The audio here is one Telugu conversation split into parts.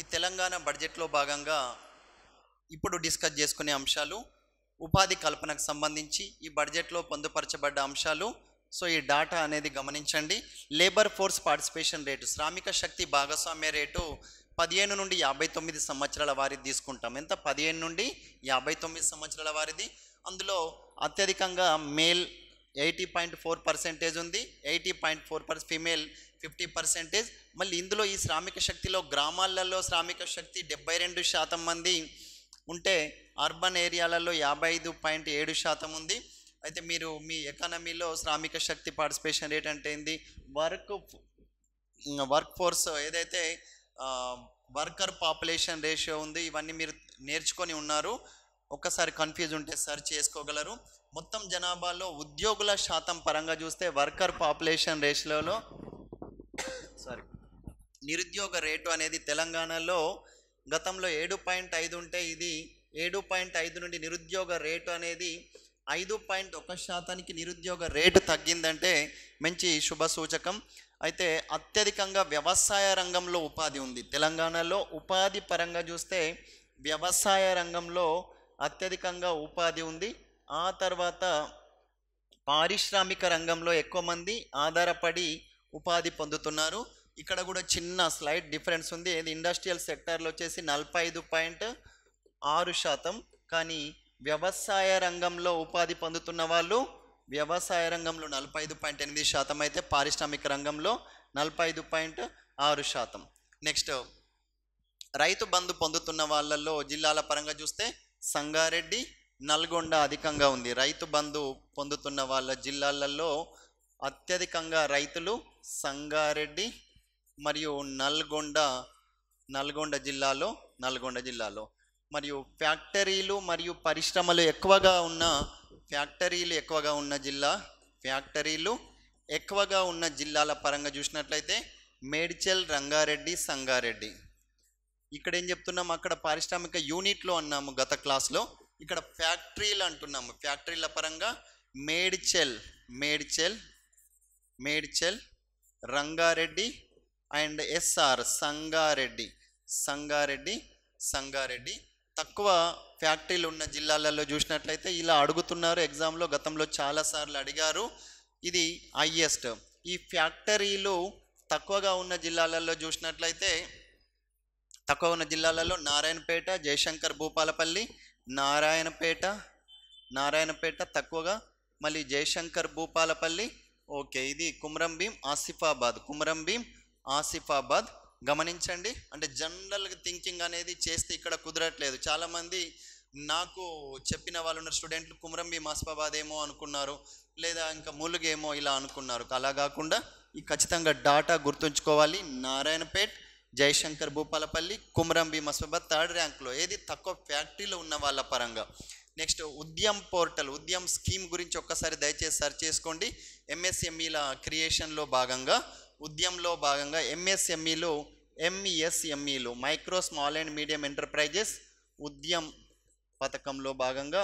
ఈ తెలంగాణ బడ్జెట్లో భాగంగా ఇప్పుడు డిస్కస్ చేసుకునే అంశాలు ఉపాధి కల్పనకు సంబంధించి ఈ బడ్జెట్లో పొందుపరచబడ్డ అంశాలు సో ఈ డాటా అనేది గమనించండి లేబర్ ఫోర్స్ పార్టిసిపేషన్ రేటు శ్రామిక శక్తి భాగస్వామ్య రేటు పదిహేను నుండి యాభై తొమ్మిది సంవత్సరాల వారిది తీసుకుంటాం ఎంత పదిహేను నుండి యాభై తొమ్మిది సంవత్సరాల వారిది అందులో అత్యధికంగా male eighty point four percentage ఉంది eighty point four percent female fifty percentage మళ్ళీ ఇందులో ఈ శ్రామిక శక్తిలో గ్రామాలలో శ్రామిక శక్తి డెబ్బై రెండు శాతం మంది ఉంటే అర్బన్ ఏరియాలలో యాభై ఐదు పాయింట్ ఏడు శాతం ఉంది అయితే మీరు మీ ఎకానమీలో శ్రామిక శక్తి పార్టిసిపేషన్ రేట్ అంటే ఏంది వర్క్ వర్క్ ఫోర్స్ ఏదైతే వర్కర్ పాపులేషన్ రేషియో ఉంది ఇవన్నీ మీరు నేర్చుకొని ఉన్నారు ఒక్కసారి కన్ఫ్యూజ్ ఉంటే సర్చ్ చేసుకోగలరు మొత్తం జనాభాలో ఉద్యోగుల శాతం పరంగా చూస్తే వర్కర్ పాపులేషన్ రేషియోలో సారీ నిరుద్యోగ రేటు అనేది తెలంగాణలో గతంలో ఏడు పాయింట్ ఐదు ఉంటే ఇది ఏడు పాయింట్ ఐదు నుండి నిరుద్యోగ రేటు అనేది ఐదు పాయింట్ ఒక శాతానికి నిరుద్యోగ రేటు తగ్గిందంటే మంచి శుభ సూచకం అయితే అత్యధికంగా వ్యవసాయ రంగంలో ఉపాధి ఉంది తెలంగాణలో ఉపాధి పరంగా చూస్తే వ్యవసాయ రంగంలో అత్యధికంగా ఉపాధి ఉంది ఆ తర్వాత పారిశ్రామిక రంగంలో ఎక్కువ మంది ఆధారపడి ఉపాధి పొందుతున్నారు ఇక్కడ కూడా చిన్న స్లైడ్ డిఫరెన్స్ ఉంది ఏది ఇండస్ట్రియల్ సెక్టర్లో వచ్చేసి నలభై ఐదు పాయింట్ ఆరు శాతం కానీ వ్యవసాయ రంగంలో ఉపాధి పొందుతున్న వాళ్ళు వ్యవసాయ రంగంలో నలభై ఐదు పాయింట్ ఎనిమిది శాతం అయితే పారిశ్రామిక రంగంలో నలభై ఐదు పాయింట్ ఆరు శాతం నెక్స్ట్ రైతు బంధు పొందుతున్న వాళ్ళల్లో జిల్లాల పరంగా చూస్తే సంగారెడ్డి నల్గొండ అధికంగా ఉంది రైతు బంధు పొందుతున్న వాళ్ళ జిల్లాలలో అత్యధికంగా రైతులు సంగారెడ్డి మరియు నల్గొండ నల్గొండ జిల్లాలో నల్గొండ జిల్లాలో మరియు ఫ్యాక్టరీలు మరియు పరిశ్రమలు ఎక్కువగా ఉన్న ఫ్యాక్టరీలు ఎక్కువగా ఉన్న జిల్లా ఫ్యాక్టరీలు ఎక్కువగా ఉన్న జిల్లాల పరంగా చూసినట్లయితే మేడ్చల్ రంగారెడ్డి సంగారెడ్డి ఇక్కడ ఏం చెప్తున్నాం అక్కడ పారిశ్రామిక యూనిట్లు అన్నాము గత క్లాస్లో ఇక్కడ ఫ్యాక్టరీలు అంటున్నాము ఫ్యాక్టరీల పరంగా మేడ్చెల్ మేడ్చెల్ మేడ్చెల్ రంగారెడ్డి అండ్ ఎస్ఆర్ సంగారెడ్డి సంగారెడ్డి సంగారెడ్డి తక్కువ ఫ్యాక్టరీలు ఉన్న జిల్లాలలో చూసినట్లయితే ఇలా అడుగుతున్నారు ఎగ్జామ్లో గతంలో చాలాసార్లు అడిగారు ఇది హయ్యెస్ట్ ఈ ఫ్యాక్టరీలు తక్కువగా ఉన్న జిల్లాలలో చూసినట్లయితే తక్కువ ఉన్న జిల్లాలలో నారాయణపేట జయశంకర్ భూపాలపల్లి నారాయణపేట నారాయణపేట తక్కువగా మళ్ళీ జయశంకర్ భూపాలపల్లి ఓకే ఇది కుమరం భీం ఆసిఫాబాద్ కుమరం భీం ఆసిఫాబాద్ గమనించండి అంటే జనరల్ థింకింగ్ అనేది చేస్తే ఇక్కడ కుదరట్లేదు చాలామంది నాకు చెప్పిన వాళ్ళు ఉన్న స్టూడెంట్లు కుమరం భీం ఆసిఫాబాద్ ఏమో అనుకున్నారు లేదా ఇంకా ములుగేమో ఇలా అనుకున్నారు అలా కాకుండా ఈ ఖచ్చితంగా డాటా గుర్తుంచుకోవాలి నారాయణపేట్ జయశంకర్ భూపాలపల్లి కుమరంబి మసబాద్ థర్డ్ ర్యాంక్లో ఏది తక్కువ ఫ్యాక్టరీలో ఉన్న వాళ్ళ పరంగా next Udyam portal Udyam scheme గురించి ఒక్కసారి దయచేసి సెర్చ్ చేసుకోండి ఎంఎస్ఎంఈల క్రియేషన్లో భాగంగా ఉద్యమ్లో భాగంగా ఎంఎస్ఎంఈలో ఎంఎస్ఎంఈలు micro small and medium enterprises Udyam పథకంలో భాగంగా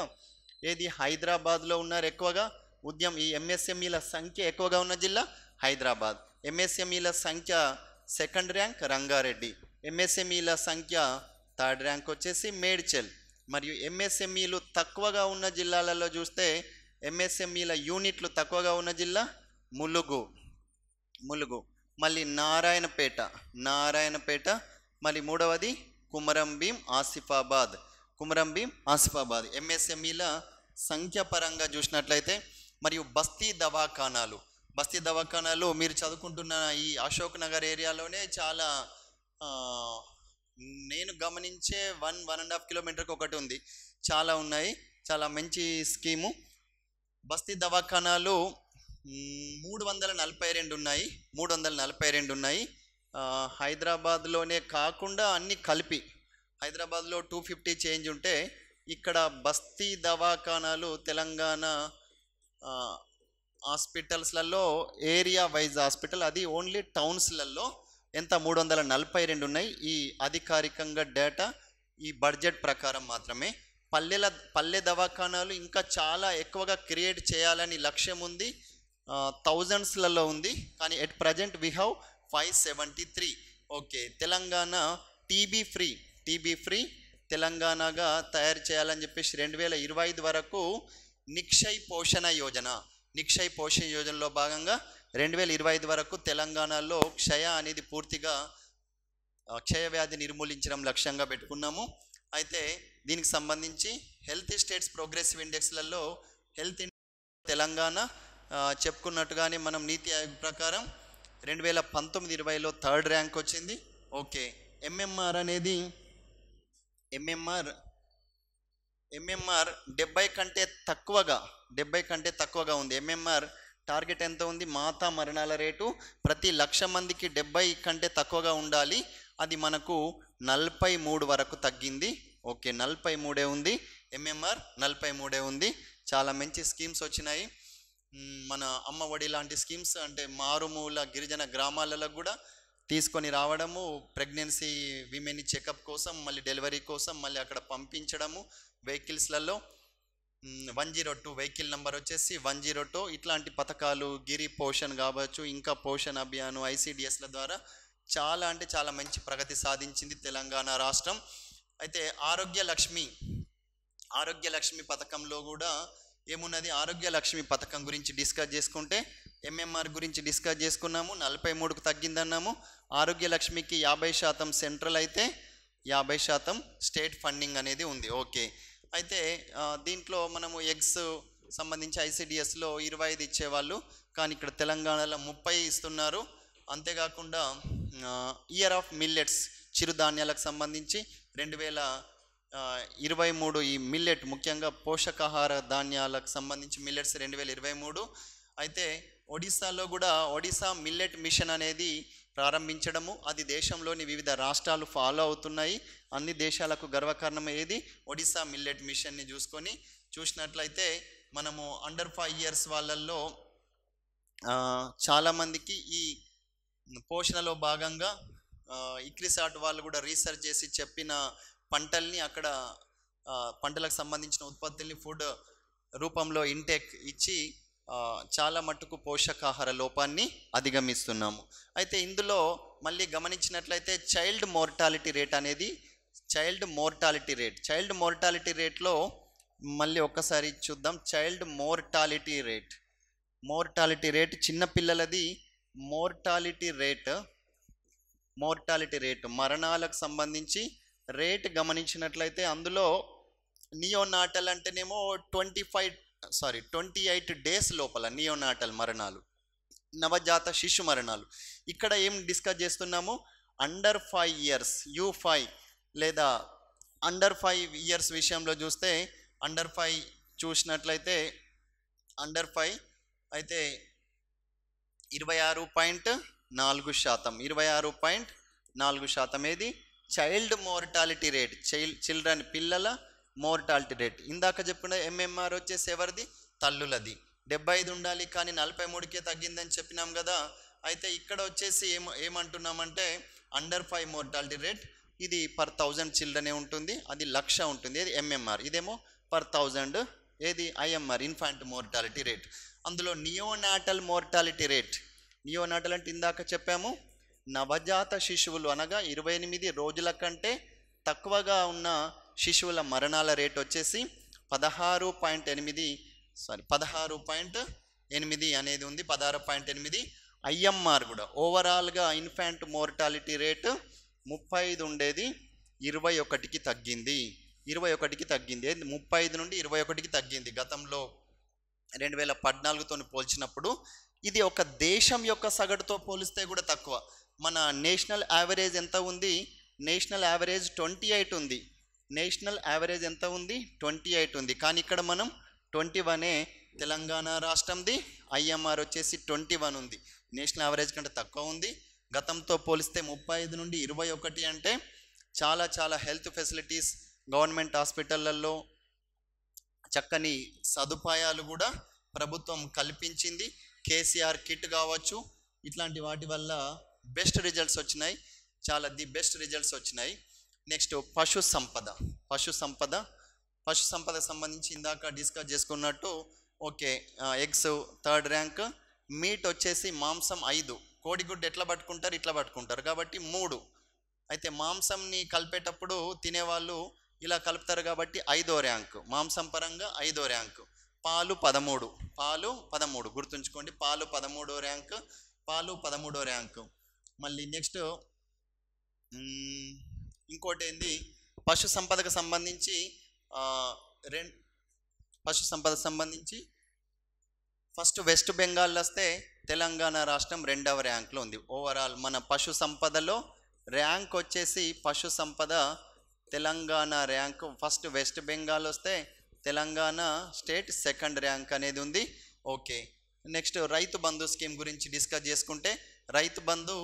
ఏది హైదరాబాద్లో ఉన్నారు ఎక్కువగా ఉద్యమ్ ఈ ఎంఎస్ఎంఈల సంఖ్య ఎక్కువగా ఉన్న జిల్లా హైదరాబాద్ ఎంఎస్ఎంఈల సంఖ్య సెకండ్ ర్యాంక్ రంగారెడ్డి ఎంఎస్ఎంఈల e సంఖ్య థర్డ్ ర్యాంక్ వచ్చేసి మేడ్చల్ మరియు ఎంఎస్ఎంఈలు e తక్కువగా ఉన్న జిల్లాలలో చూస్తే ఎంఎస్ఎంఈల e యూనిట్లు తక్కువగా ఉన్న జిల్లా ములుగు ములుగు మళ్ళీ నారాయణపేట నారాయణపేట మళ్ళీ మూడవది కుమరం భీం ఆసిఫాబాద్ కుమరం భీం ఆసిఫాబాద్ ఎంఎస్ఎంఈల సంఖ్యాపరంగా చూసినట్లయితే మరియు బస్తీ దవాఖానాలు బస్తీ దవాఖానాలో మీరు చదువుకుంటున్న ఈ అశోక్ నగర్ ఏరియాలోనే చాలా నేను గమనించే వన్ వన్ అండ్ హాఫ్ కిలోమీటర్కి ఒకటి ఉంది చాలా ఉన్నాయి చాలా మంచి స్కీము బస్తీ దవాఖానాలు మూడు వందల నలభై రెండు ఉన్నాయి మూడు వందల నలభై రెండు ఉన్నాయి హైదరాబాద్లోనే కాకుండా అన్నీ కలిపి హైదరాబాద్లో టూ ఫిఫ్టీ చేంజ్ ఉంటే ఇక్కడ బస్తీ దవాఖానాలు తెలంగాణ హాస్పిటల్స్లలో ఏరియా వైజ్ హాస్పిటల్ అది ఓన్లీ టౌన్స్లలో ఎంత మూడు వందల నలభై రెండు ఉన్నాయి ఈ అధికారికంగా డేటా ఈ బడ్జెట్ ప్రకారం మాత్రమే పల్లెల పల్లె దవాఖానాలు ఇంకా చాలా ఎక్కువగా క్రియేట్ చేయాలని లక్ష్యం ఉంది థౌజండ్స్లలో ఉంది కానీ at present we have five seventy three okay Telangana TB free TB free తెలంగాణగా తయారు చేయాలని చెప్పేసి రెండు వేల ఇరవై ఐదు వరకు నిక్షయ్ పోషణ యోజన నిక్షయ్ పోషణ యోజనలో భాగంగా రెండు వేల ఇరవై ఐదు వరకు తెలంగాణలో క్షయ అనేది పూర్తిగా క్షయ వ్యాధి నిర్మూలించడం లక్ష్యంగా పెట్టుకున్నాము అయితే దీనికి సంబంధించి హెల్త్ స్టేట్స్ ప్రోగ్రెసివ్ ఇండెక్స్లలో హెల్త్ తెలంగాణ చెప్పుకున్నట్టుగానే మనం నీతి ఆయోగ్ ప్రకారం రెండు వేల పంతొమ్మిది ఇరవైలో థర్డ్ ర్యాంక్ వచ్చింది ఓకే ఎంఎంఆర్ అనేది ఎంఎంఆర్ ఎంఎంఆర్ డెబ్బై కంటే తక్కువగా డెబ్బై కంటే తక్కువగా ఉంది ఎంఎంఆర్ టార్గెట్ ఎంత ఉంది మాతా మరణాల రేటు ప్రతి లక్ష మందికి డెబ్బై కంటే తక్కువగా ఉండాలి అది మనకు నలభై మూడు వరకు తగ్గింది ఓకే నలభై మూడే ఉంది ఎంఎంఆర్ నలభై మూడే ఉంది చాలా మంచి స్కీమ్స్ వచ్చినాయి మన అమ్మఒడి లాంటి స్కీమ్స్ అంటే మారుమూల గిరిజన గ్రామాలలో కూడా తీసుకొని రావడము ప్రెగ్నెన్సీ విమెన్ చెకప్ కోసం మళ్ళీ డెలివరీ కోసం మళ్ళీ అక్కడ పంపించడము వెహికల్స్లలో one zero two vehicle number వచ్చేసి వన్ జీరో టూ ఇట్లాంటి పథకాలు గిరి పోషన్ కావచ్చు ఇంకా పోషన్ అభియాన్ ఐసీడిఎస్ల ద్వారా చాలా అంటే చాలా మంచి ప్రగతి సాధించింది తెలంగాణ రాష్ట్రం అయితే ఆరోగ్య లక్ష్మి ఆరోగ్య లక్ష్మి పథకంలో కూడా ఏమున్నది ఆరోగ్య లక్ష్మి పథకం గురించి డిస్కస్ చేసుకుంటే ఎంఎంఆర్ గురించి డిస్కస్ చేసుకున్నాము నలభై మూడుకు తగ్గిందన్నాము ఆరోగ్య లక్ష్మికి యాభై శాతం సెంట్రల్ అయితే యాభై శాతం స్టేట్ ఫండింగ్ అనేది ఉంది ఓకే అయితే దీంట్లో మనము ఎగ్స్ సంబంధించి ఐసిడిఎస్లో ఇరవై ఐదు ఇచ్చేవాళ్ళు కానీ ఇక్కడ తెలంగాణలో ముప్పై ఇస్తున్నారు అంతేకాకుండా ఇయర్ ఆఫ్ మిల్లెట్స్ చిరుధాన్యాలకు సంబంధించి రెండు వేల ఇరవై మూడు ఈ మిల్లెట్ ముఖ్యంగా పోషకాహార ధాన్యాలకు సంబంధించి మిల్లెట్స్ రెండు వేల ఇరవై మూడు అయితే ఒడిశాలో కూడా ఒడిశా మిల్లెట్ మిషన్ అనేది ప్రారంభించడము అది దేశంలోని వివిధ రాష్ట్రాలు ఫాలో అవుతున్నాయి అన్ని దేశాలకు గర్వకారణం ఒడిశా మిల్లెట్ మిషన్ని చూసుకొని చూసినట్లయితే మనము అండర్ ఫైవ్ ఇయర్స్ వాళ్ళల్లో చాలామందికి ఈ పోషణలో భాగంగా ఇక్రిసాట్ వాళ్ళు కూడా రీసెర్చ్ చేసి చెప్పిన పంటల్ని అక్కడ పంటలకు సంబంధించిన ఉత్పత్తుల్ని ఫుడ్ రూపంలో ఇంటేక్ ఇచ్చి చాలా మట్టుకు పోషకాహార లోపాన్ని అధిగమిస్తున్నాము అయితే ఇందులో మళ్ళీ గమనించినట్లయితే చైల్డ్ మోర్టాలిటీ రేట్ అనేది child mortality rate child mortality రేట్లో మళ్ళీ ఒక్కసారి చూద్దాం child mortality rate mortality rate చిన్నపిల్లలది మోర్టాలిటీ రేట్ మోర్టాలిటీ రేట్ మరణాలకు సంబంధించి రేట్ గమనించినట్లయితే అందులో నియోనాటల్ అంటేనేమో twenty five sorry twenty eight days లోపల నియోనాటల్ మరణాలు నవజాత శిశు మరణాలు ఇక్కడ ఏం డిస్కస్ చేస్తున్నాము under five years U five లేదా అండర్ ఫైవ్ ఇయర్స్ విషయంలో చూస్తే అండర్ ఫైవ్ చూసినట్లయితే అండర్ ఫైవ్ అయితే ఇరవై ఆరు పాయింట్ నాలుగు శాతం ఇరవై ఆరు పాయింట్ నాలుగు శాతం ఏది child mortality rate child children పిల్లల మోర్టాలిటీ రేట్ ఇందాక చెప్పిన ఎంఎంఆర్ వచ్చేసి ఎవరిది తల్లులది డెబ్బై ఐదు ఉండాలి కానీ నలభై మూడుకే తగ్గిందని చెప్పినాం కదా అయితే ఇక్కడ వచ్చేసి ఏమ ఏమంటున్నామంటే అండర్ ఫైవ్ మోర్టాలిటీ రేట్ ఇది పర్ థౌజండ్ చిల్డ్రనే ఉంటుంది అది లక్ష ఉంటుంది ఇది ఎంఎంఆర్ ఇదేమో పర్ థౌజండ్ ఏది ఐఎంఆర్ ఇన్ఫాంట్ మోర్టాలిటీ రేట్ అందులో నియోనాటల్ మోర్టాలిటీ రేట్ నియోనాటల్ అంటే ఇందాక చెప్పాము నవజాత శిశువులు అనగా ఇరవై ఎనిమిది రోజుల కంటే తక్కువగా ఉన్న శిశువుల మరణాల రేట్ వచ్చేసి పదహారు పాయింట్ ఎనిమిది సారీ పదహారు పాయింట్ ఎనిమిది అనేది ఉంది పదహారు పాయింట్ ఎనిమిది ఐఎంఆర్ కూడా ఓవరాల్గా ఇన్ఫాంట్ మోర్టాలిటీ రేటు ముప్పై ఐదు ఉండేది ఇరవై ఒకటికి తగ్గింది ఇరవై ఒకటికి తగ్గింది ముప్పై ఐదు నుండి ఇరవై ఒకటికి తగ్గింది గతంలో రెండు వేల పద్నాలుగుతో పోల్చినప్పుడు ఇది ఒక దేశం యొక్క సగటుతో పోలిస్తే కూడా తక్కువ మన నేషనల్ యావరేజ్ ఎంత ఉంది నేషనల్ యావరేజ్ ట్వంటీ ఎయిట్ ఉంది నేషనల్ యావరేజ్ ఎంత ఉంది ట్వంటీ ఎయిట్ ఉంది కానీ ఇక్కడ మనం ట్వంటీ వనే తెలంగాణ రాష్ట్రంది ఐఎంఆర్ వచ్చేసి ట్వంటీ వన్ ఉంది నేషనల్ యావరేజ్ కంటే తక్కువ ఉంది గతంతో పోలిస్తే ముప్పై ఐదు నుండి ఇరవై ఒకటి అంటే చాలా చాలా హెల్త్ ఫెసిలిటీస్ గవర్నమెంట్ హాస్పిటళ్ళల్లో చక్కని సదుపాయాలు కూడా ప్రభుత్వం కల్పించింది కేసీఆర్ కిట్ కావచ్చు ఇట్లాంటి వాటి వల్ల బెస్ట్ రిజల్ట్స్ వచ్చినాయి చాలా ది బెస్ట్ రిజల్ట్స్ వచ్చినాయి నెక్స్ట్ పశు సంపద పశు సంపద పశు సంపద సంబంధించి ఇందాక డిస్కస్ చేసుకున్నట్టు okay eggs third rank meat వచ్చేసి మాంసం ఐదు కోడిగుడ్డు ఎట్లా పట్టుకుంటారు ఇట్లా పట్టుకుంటారు కాబట్టి మూడు అయితే మాంసంని కలిపేటప్పుడు తినేవాళ్ళు ఇలా కలుపుతారు కాబట్టి ఐదో ర్యాంకు మాంసం పరంగా ఐదో ర్యాంకు పాలు పదమూడు పాలు పదమూడు గుర్తుంచుకోండి పాలు పదమూడో ర్యాంక్ పాలు పదమూడో ర్యాంకు మళ్ళీ నెక్స్ట్ ఇంకోటి ఏంది పశు సంపదకు సంబంధించి రెండు పశు సంపద సంబంధించి ఫస్ట్ వెస్ట్ బెంగాల్ వస్తే తెలంగాణ రాష్ట్రం రెండవ ర్యాంక్లో ఉంది ఓవరాల్ మన పశు సంపదలో ర్యాంక్ వచ్చేసి పశు సంపద తెలంగాణ ర్యాంక్ ఫస్ట్ వెస్ట్ బెంగాల్ వస్తే తెలంగాణ స్టేట్ సెకండ్ ర్యాంక్ అనేది ఉంది ఓకే నెక్స్ట్ రైతు బంధు స్కీమ్ గురించి డిస్కస్ చేసుకుంటే రైతు బంధు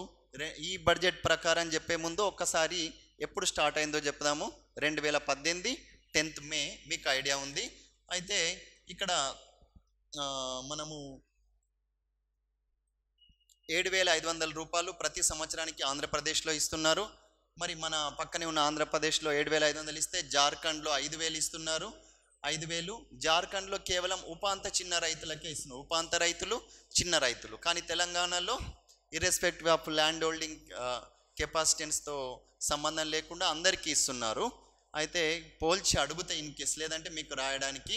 ఈ బడ్జెట్ ప్రకారం చెప్పే ముందు ఒక్కసారి ఎప్పుడు స్టార్ట్ అయిందో చెప్దాము రెండు వేల పద్దెనిమిది టెన్త్ మే మీకు ఐడియా ఉంది అయితే ఇక్కడ మనము ఏడు వేల ఐదు వందల రూపాయలు ప్రతి సంవత్సరానికి ఆంధ్రప్రదేశ్లో ఇస్తున్నారు మరి మన పక్కనే ఉన్న ఆంధ్రప్రదేశ్లో ఏడు వేల ఐదు వందలు ఇస్తే జార్ఖండ్లో ఐదు వేలు ఇస్తున్నారు ఐదు వేలు జార్ఖండ్లో కేవలం ఉపాంత చిన్న రైతులకే ఇస్తున్నారు ఉపాంత రైతులు చిన్న రైతులు కానీ తెలంగాణలో ఇర్రెస్పెక్టివ్ ఆఫ్ ల్యాండ్ హోల్డింగ్ కెపాసిటెన్స్తో సంబంధం లేకుండా అందరికీ ఇస్తున్నారు అయితే పోల్చి అడుగుతే ఇన్ కేస్ లేదంటే మీకు రాయడానికి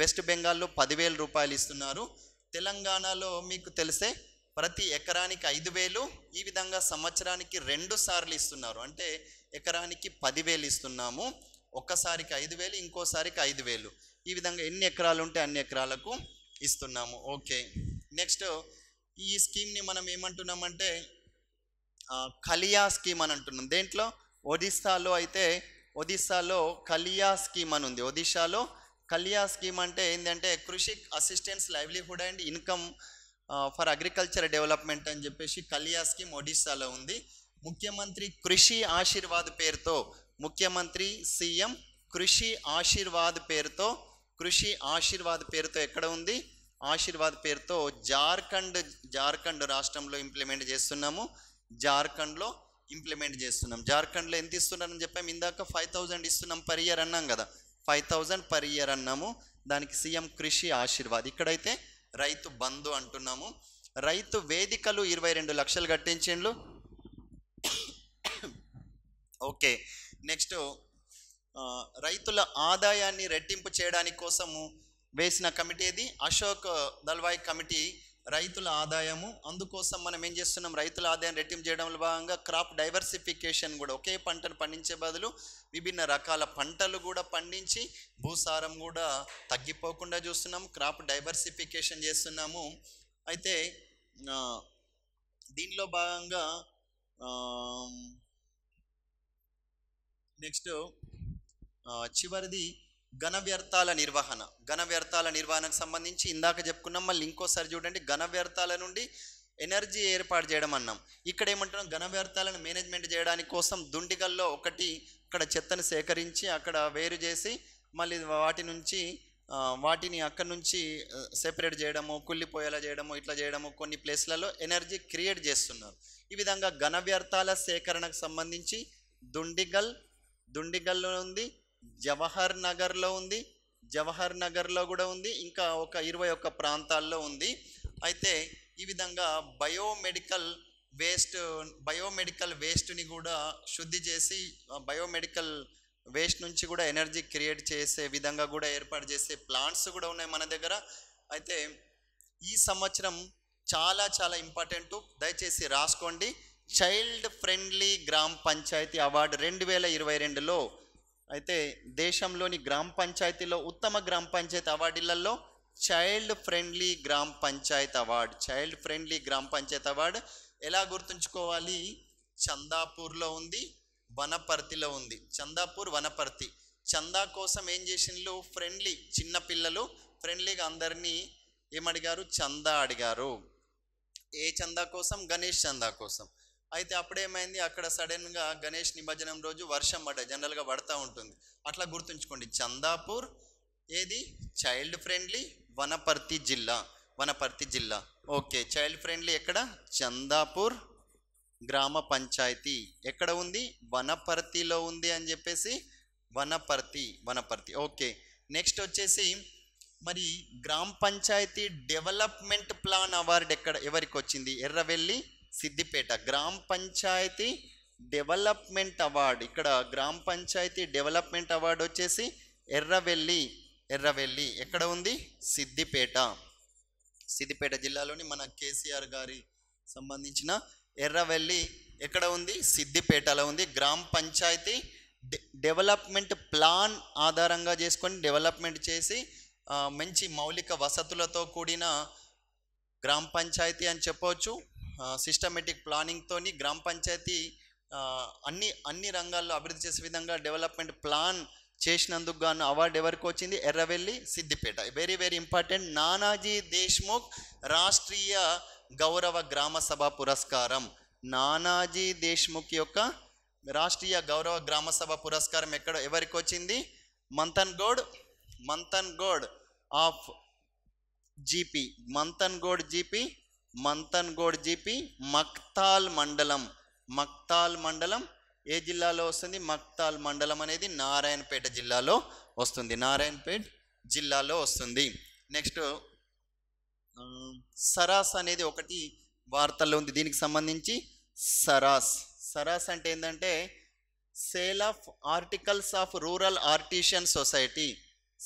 వెస్ట్ బెంగాల్లో పదివేల రూపాయలు ఇస్తున్నారు తెలంగాణలో మీకు తెలిసే ప్రతి ఎకరానికి ఐదు వేలు ఈ విధంగా సంవత్సరానికి రెండు సార్లు ఇస్తున్నారు అంటే ఎకరానికి పదివేలు ఇస్తున్నాము ఒక్కసారికి ఐదు వేలు ఇంకోసారికి ఐదు వేలు ఈ విధంగా ఎన్ని ఎకరాలు ఉంటే అన్ని ఎకరాలకు ఇస్తున్నాము ఓకే నెక్స్ట్ ఈ స్కీమ్ని మనం ఏమంటున్నామంటే కలియా స్కీమ్ అని అంటున్నాం దేంట్లో ఒడిస్సాలో అయితే ఒడిస్సాలో కలియా స్కీమ్ అని ఉంది ఒడిశాలో కలియా స్కీమ్ అంటే ఏంటంటే Krishi assistance livelihood and income for agriculture development అని చెప్పేసి కలియా స్కీమ్ ఒడిస్సాలో ఉంది ముఖ్యమంత్రి కృషి ఆశీర్వాద్ పేరుతో ముఖ్యమంత్రి సీఎం కృషి ఆశీర్వాద్ పేరుతో కృషి ఆశీర్వాద్ పేరుతో ఎక్కడ ఉంది ఆశీర్వాద్ పేరుతో జార్ఖండ్ జార్ఖండ్ రాష్ట్రంలో ఇంప్లిమెంట్ చేస్తున్నాము జార్ఖండ్లో ఇంప్లిమెంట్ చేస్తున్నాం జార్ఖండ్లో ఎంత ఇస్తున్నారని చెప్పాం ఇందాక ఫైవ్ థౌజండ్ ఇస్తున్నాం పర్ ఇయర్ అన్నాం కదా ఫైవ్ థౌజండ్ పర్ ఇయర్ అన్నాము దానికి సీఎం కృషి ఆశీర్వాద్ ఇక్కడైతే రైతు బంధు అంటున్నాము రైతు వేదికలు ఇరవై రెండు లక్షలు కట్టించిండ్లు ఓకే నెక్స్ట్ రైతుల ఆదాయాన్ని రెట్టింపు చేయడానికి కోసము వేసిన కమిటీ ఏది అశోక్ దల్వాయ్ కమిటీ రైతుల ఆదాయము అందుకోసం మనం ఏం చేస్తున్నాం రైతుల ఆదాయం రెట్టింపు చేయడంలో భాగంగా క్రాప్ డైవర్సిఫికేషన్ కూడా ఒకే పంటను పండించే బదులు విభిన్న రకాల పంటలు కూడా పండించి భూసారం కూడా తగ్గిపోకుండా చూస్తున్నాం క్రాప్ డైవర్సిఫికేషన్ చేస్తున్నాము అయితే దీనిలో భాగంగా నెక్స్ట్ చివరిది ఘన వ్యర్థాల నిర్వహణ ఘన వ్యర్థాల నిర్వహణకు సంబంధించి ఇందాక చెప్పుకున్నాం మళ్ళీ ఇంకోసారి చూడండి ఘన వ్యర్థాల నుండి ఎనర్జీ ఏర్పాటు చేయడం అన్నాం ఇక్కడ ఏమంటున్నాం ఘన వ్యర్థాలను మేనేజ్మెంట్ చేయడానికి కోసం దుండిగల్లో ఒకటి అక్కడ చెత్తను సేకరించి అక్కడ వేరు చేసి మళ్ళీ వాటి నుంచి వాటిని అక్కడి నుంచి సెపరేట్ చేయడము కుళ్ళిపోయేలా చేయడము ఇట్లా చేయడము కొన్ని ప్లేస్లలో ఎనర్జీ క్రియేట్ చేస్తున్నారు ఈ విధంగా ఘన వ్యర్థాల సేకరణకు సంబంధించి దుండిగల్ దుండిగల్లో ఉంది జవహర్ నగర్లో ఉంది జవహర్ నగర్లో కూడా ఉంది ఇంకా ఒక ఇరవై ఒక్క ప్రాంతాల్లో ఉంది అయితే ఈ విధంగా బయోమెడికల్ వేస్ట్ బయోమెడికల్ వేస్ట్ని కూడా శుద్ధి చేసి బయోమెడికల్ వేస్ట్ నుంచి కూడా ఎనర్జీ క్రియేట్ చేసే విధంగా కూడా ఏర్పాటు చేసే ప్లాంట్స్ కూడా ఉన్నాయి మన దగ్గర అయితే ఈ సంవత్సరం చాలా చాలా ఇంపార్టెంట్ దయచేసి రాసుకోండి చైల్డ్ ఫ్రెండ్లీ గ్రామ పంచాయతీ అవార్డు రెండు వేల ఇరవై రెండులో అయితే దేశంలోని గ్రామ పంచాయతీలో ఉత్తమ గ్రామ పంచాయతీ అవార్డులలో చైల్డ్ ఫ్రెండ్లీ గ్రామ పంచాయత్ అవార్డు చైల్డ్ ఫ్రెండ్లీ గ్రామ పంచాయత్ అవార్డు ఎలా గుర్తుంచుకోవాలి చందాపూర్లో ఉంది వనపర్తిలో ఉంది చందాపూర్ వనపర్తి చందా కోసం ఏం చేసిండ్రు ఫ్రెండ్లీ చిన్నపిల్లలు ఫ్రెండ్లీగా అందరినీ ఏమడిగారు చందా అడిగారు ఏ చందా కోసం గణేష్ చందా కోసం అయితే అప్పుడేమైంది అక్కడ సడన్గా గణేష్ నిమజ్జనం రోజు వర్షం పడ జనరల్గా పడుతూ ఉంటుంది అట్లా గుర్తుంచుకోండి చందాపూర్ ఏది చైల్డ్ ఫ్రెండ్లీ వనపర్తి జిల్లా వనపర్తి జిల్లా ఓకే చైల్డ్ ఫ్రెండ్లీ ఎక్కడ చందాపూర్ గ్రామ పంచాయతీ ఎక్కడ ఉంది వనపర్తిలో ఉంది అని చెప్పేసి వనపర్తి వనపర్తి ఓకే నెక్స్ట్ వచ్చేసి మరి గ్రామ పంచాయతీ డెవలప్మెంట్ ప్లాన్ అవార్డు ఎక్కడ ఎవరికి వచ్చింది ఎర్రవెల్లి సిద్దిపేట గ్రామ పంచాయతీ డెవలప్మెంట్ అవార్డు ఇక్కడ గ్రామ పంచాయతీ డెవలప్మెంట్ అవార్డు వచ్చేసి ఎర్రవెల్లి ఎర్రవెల్లి ఎక్కడ ఉంది సిద్దిపేట సిద్దిపేట జిల్లాలోని మన కేసీఆర్ గారి సంబంధించిన ఎర్రవెల్లి ఎక్కడ ఉంది సిద్దిపేటలో ఉంది గ్రామ పంచాయతీ డెవలప్మెంట్ ప్లాన్ ఆధారంగా చేసుకొని డెవలప్మెంట్ చేసి మంచి మౌలిక వసతులతో కూడిన గ్రామ పంచాయతీ అని చెప్పవచ్చు సిస్టమేటిక్ ప్లానింగ్తో గ్రామ పంచాయతీ అన్ని అన్ని రంగాల్లో అభివృద్ధి చేసే విధంగా డెవలప్మెంట్ ప్లాన్ చేసినందుకు గాను అవార్డు ఎవరికి వచ్చింది Erravelli Siddipet very very important Nanaji Deshmukh Rashtriya Gaurav Gram సభ పురస్కారం నానాజీ దేశ్ముఖ్ యొక్క రాష్ట్రీయ గౌరవ గ్రామ సభ పురస్కారం ఎక్కడ ఎవరికి వచ్చింది Manthangod Manthangod of GP Manthangod GP Manthangod GP Makthal మండలం మక్తాల్ మండలం ఏ జిల్లాలో వస్తుంది మక్తాల్ మండలం అనేది నారాయణపేట జిల్లాలో వస్తుంది నారాయణపేట జిల్లాలో వస్తుంది నెక్స్ట్ సరాస్ అనేది ఒకటి వార్తల్లో ఉంది దీనికి సంబంధించి సరాస్ సరాస్ అంటే ఏంటంటే sale of articles of rural artisan society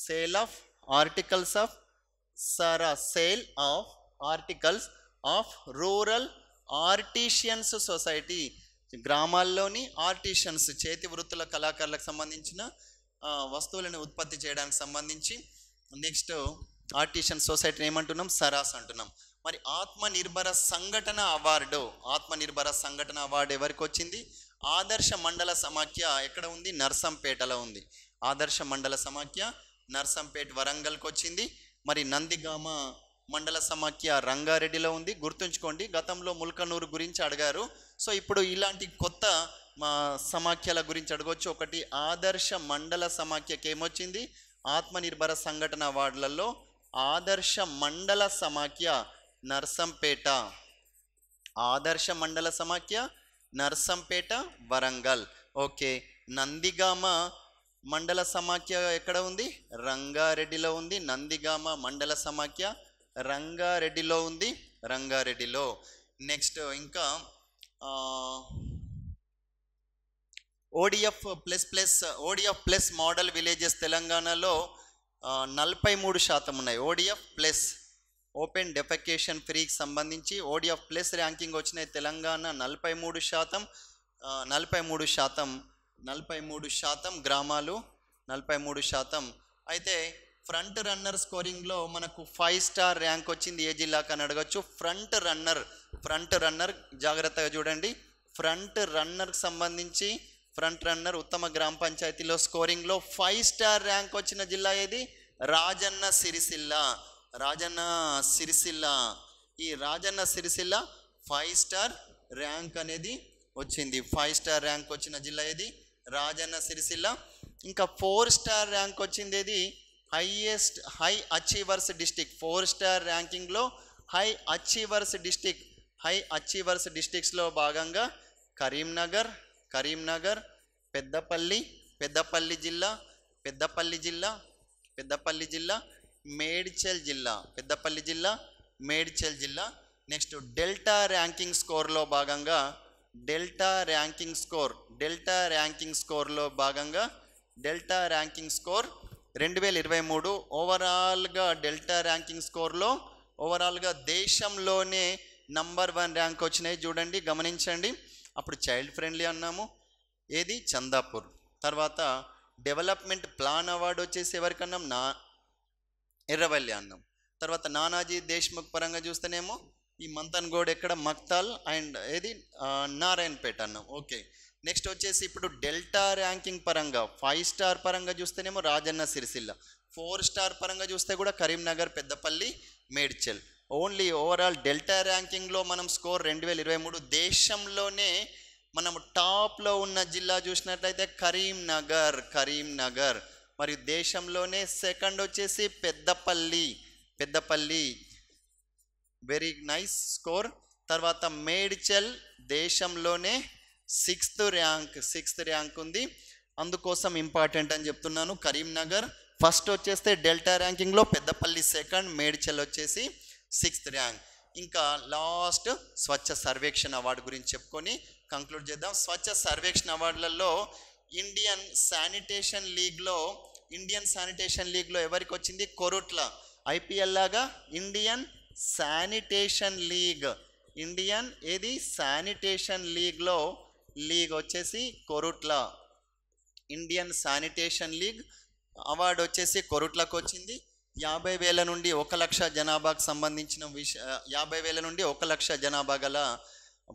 sale of articles of సరా sale of articles of rural artisans society గ్రామాల్లోని ఆర్టిషియన్స్ చేతి వృత్తుల కళాకారులకు సంబంధించిన వస్తువులను ఉత్పత్తి చేయడానికి సంబంధించి నెక్స్ట్ ఆర్టిషియన్ సొసైటీని ఏమంటున్నాం సరాస్ అంటున్నాం మరి ఆత్మనిర్భర సంఘటన అవార్డు ఆత్మనిర్భర సంఘటన అవార్డు ఎవరికి వచ్చింది ఆదర్శ మండల సమాఖ్య ఎక్కడ ఉంది నర్సంపేటలో ఉంది ఆదర్శ మండల సమాఖ్య నర్సంపేట్ వరంగల్కి వచ్చింది మరి నందిగామ మండల సమాఖ్య రంగారెడ్డిలో ఉంది గుర్తుంచుకోండి గతంలో ముల్కనూరు గురించి అడిగారు సో ఇప్పుడు ఇలాంటి కొత్త మా సమాఖ్యల గురించి అడగవచ్చు ఒకటి ఆదర్శ మండల సమాఖ్యకి ఏమొచ్చింది ఆత్మనిర్భర సంఘటన వార్డులలో ఆదర్శ మండల సమాఖ్య నర్సంపేట ఆదర్శ మండల సమాఖ్య నర్సంపేట వరంగల్ ఓకే నందిగామ మండల సమాఖ్య ఎక్కడ ఉంది రంగారెడ్డిలో ఉంది నందిగామ మండల సమాఖ్య రంగారెడ్డిలో ఉంది రంగారెడ్డిలో నెక్స్ట్ ఇంకా ODF plus plus ODF plus model villages తెలంగాణలో నలభై మూడు శాతం ఉన్నాయి ఓడిఎఫ్ ప్లస్ ఓపెన్ డెఫెకేషన్ ఫ్రీకి సంబంధించి ఓడిఎఫ్ ప్లస్ ర్యాంకింగ్ వచ్చినాయి తెలంగాణ నలభై మూడు శాతం నలభై మూడు శాతం నలభై మూడు శాతం గ్రామాలు నలభై మూడు శాతం అయితే ఫ్రంట్ రన్నర్ స్కోరింగ్లో మనకు ఫైవ్ స్టార్ ర్యాంక్ వచ్చింది ఏ జిల్లాకని అని అడగచ్చు ఫ్రంట్ రన్నర్ ఫ్రంట్ రన్నర్ జాగ్రత్తగా చూడండి ఫ్రంట్ రన్నర్కి సంబంధించి ఫ్రంట్ రన్నర్ ఉత్తమ గ్రామ పంచాయతీలో స్కోరింగ్లో ఫైవ్ స్టార్ ర్యాంక్ వచ్చిన జిల్లా ఏది రాజన్న సిరిసిల్ల రాజన్న సిరిసిల్ల ఈ Rajanna Sircilla five star rank అనేది వచ్చింది ఫైవ్ స్టార్ ర్యాంక్ వచ్చిన జిల్లా ఏది రాజన్న సిరిసిల్ల ఇంకా ఫోర్ స్టార్ ర్యాంక్ వచ్చింది ఏది highest high achievers district four star ర్యాంకింగ్లో high achievers district high achievers డిస్టిక్స్లో భాగంగా కరీంనగర్ కరీంనగర్ పెద్దపల్లి పెద్దపల్లి జిల్లా పెద్దపల్లి జిల్లా పెద్దపల్లి జిల్లా మేడ్చల్ జిల్లా పెద్దపల్లి జిల్లా మేడ్చల్ జిల్లా నెక్స్ట్ డెల్టా ర్యాంకింగ్ స్కోర్లో భాగంగా delta ranking score delta ranking స్కోర్లో భాగంగా డెల్టా ర్యాంకింగ్ స్కోర్ రెండు వేల ఇరవై మూడు ఓవరాల్గా డెల్టా ర్యాంకింగ్ స్కోర్లో ఓవరాల్గా దేశంలోనే నంబర్ వన్ ర్యాంక్ వచ్చినాయి చూడండి గమనించండి అప్పుడు చైల్డ్ ఫ్రెండ్లీ అన్నాము ఏది చందాపూర్ తర్వాత డెవలప్మెంట్ ప్లాన్ అవార్డు వచ్చేసి ఎవరికన్నాం నా ఎర్రవల్లి అన్నాం తర్వాత నానాజీ దేశ్ముఖ్ పరంగా చూస్తేనేమో ఈ మంతన్ గోడ్ ఎక్కడ మక్తాల్ అండ్ ఏది నారాయణపేట అన్నాం ఓకే నెక్స్ట్ వచ్చేసి ఇప్పుడు డెల్టా ర్యాంకింగ్ పరంగా ఫైవ్ స్టార్ పరంగా చూస్తేనేమో రాజన్న సిరిసిల్ల ఫోర్ స్టార్ పరంగా చూస్తే కూడా Karimnagar Peddapalli Medchal only overall delta ర్యాంకింగ్లో మనం స్కోర్ రెండు వేల ఇరవై మూడు దేశంలోనే మనం టాప్లో ఉన్న జిల్లా చూసినట్లయితే కరీంనగర్ కరీంనగర్ మరియు దేశంలోనే సెకండ్ వచ్చేసి Peddapalli Peddapalli very nice score తర్వాత మేడ్చల్ దేశంలోనే సిక్స్త్ ర్యాంక్ సిక్స్త్ ర్యాంక్ ఉంది అందుకోసం ఇంపార్టెంట్ అని చెప్తున్నాను కరీంనగర్ ఫస్ట్ వచ్చేస్తే డెల్టా ర్యాంకింగ్లో పెద్దపల్లి సెకండ్ మేడ్చల్ వచ్చేసి సిక్స్త్ ర్యాంక్ ఇంకా లాస్ట్ స్వచ్ఛ సర్వేక్షణ అవార్డు గురించి చెప్పుకొని కంక్లూడ్ చేద్దాం స్వచ్ఛ సర్వేక్షణ అవార్డులలో ఇండియన్ శానిటేషన్ లీగ్లో ఇండియన్ శానిటేషన్ లీగ్లో ఎవరికి వచ్చింది కొరుట్ల ఐపీఎల్ లాగా ఇండియన్ శానిటేషన్ లీగ్ ఇండియన్ ఏది శానిటేషన్ లీగ్లో లీగ్ వచ్చేసి Korutla Indian sanitation league award వచ్చేసి కొరుట్లకు వచ్చింది యాభై వేల నుండి ఒక లక్ష జనాభాకు సంబంధించిన విష యాభై వేల నుండి ఒక లక్ష జనాభా గల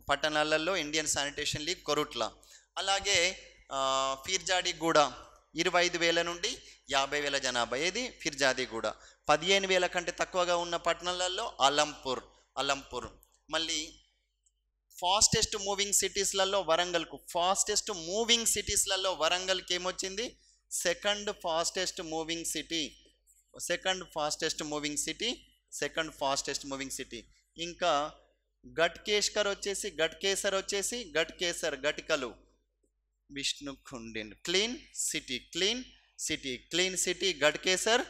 పట్టణాలలో ఇండియన్ శానిటేషన్ లీగ్ కొరుట్ల అలాగే గూడ ఇరవై ఐదు వేల నుండి యాభై వేల జనాభా ఏది ఫిర్జాది గూడ పదిహేను వేల కంటే తక్కువగా ఉన్న పట్టణాలలో అలంపూర్ అలంపూర్ మళ్ళీ ఫాస్టెస్ట్ మూవింగ్ సిటీస్లలో వరంగల్కు ఫాస్టెస్ట్ మూవింగ్ సిటీస్లలో వరంగల్కి ఏమొచ్చింది second fastest moving city second fastest moving city second fastest moving city ఇంకా గట్కేష్కర్ వచ్చేసి గట్కేసర్ వచ్చేసి గట్కేసర్ విష్ణు కుండిన్ clean city clean city clean city Ghatkesar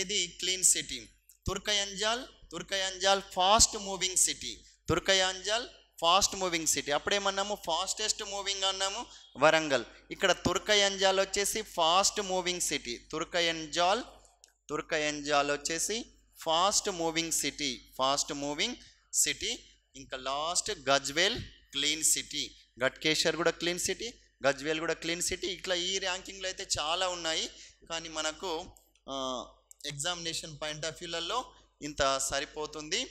ఇది clean city Turkayamjal Turkayamjal fast moving city Turkayamjal fast moving city అప్పుడేమన్నాము ఫాస్టెస్ట్ మూవింగ్ అన్నాము వరంగల్ ఇక్కడ తుర్కయంజాల్ వచ్చేసి fast moving city Turkayamjal Turkayamjal వచ్చేసి fast moving city fast moving city ఇంకా last Gajwel clean city Ghatkesar కూడా క్లీన్ సిటీ గజ్వేల్ కూడా క్లీన్ సిటీ ఇట్లా ఈ ర్యాంకింగ్లు అయితే చాలా ఉన్నాయి కానీ మనకు ఎగ్జామినేషన్ పాయింట్ ఆఫ్ వ్యూలలో ఇంత సరిపోతుంది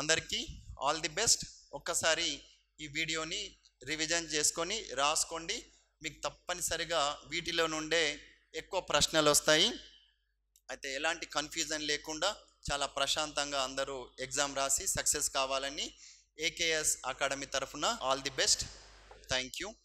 అందరికీ ఆల్ ది బెస్ట్ ఒక్కసారి ఈ వీడియోని రివిజన్ చేసుకొని రాసుకోండి మీకు తప్పనిసరిగా వీటిలో నుండే ఎక్కువ ప్రశ్నలు వస్తాయి అయితే ఎలాంటి కన్ఫ్యూజన్ లేకుండా చాలా ప్రశాంతంగా అందరూ ఎగ్జామ్ రాసి సక్సెస్ కావాలని ఏకేఎస్ అకాడమీ తరఫున all the best thank you